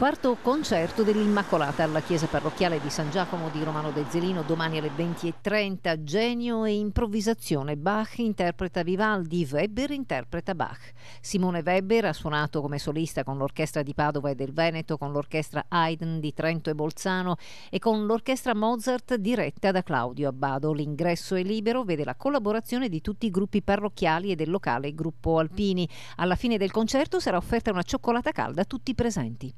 quarto concerto dell'Immacolata alla chiesa parrocchiale di San Giacomo di Romano del Zelino domani alle 20.30. Genio e improvvisazione. Bach interpreta Vivaldi, Weber interpreta Bach. Simone Weber ha suonato come solista con l'orchestra di Padova e del Veneto, con l'orchestra Haydn di Trento e Bolzano e con l'orchestra Mozart diretta da Claudio Abbado. L'ingresso è libero, vede la collaborazione di tutti i gruppi parrocchiali e del locale gruppo Alpini. Alla fine del concerto sarà offerta una cioccolata calda a tutti i presenti.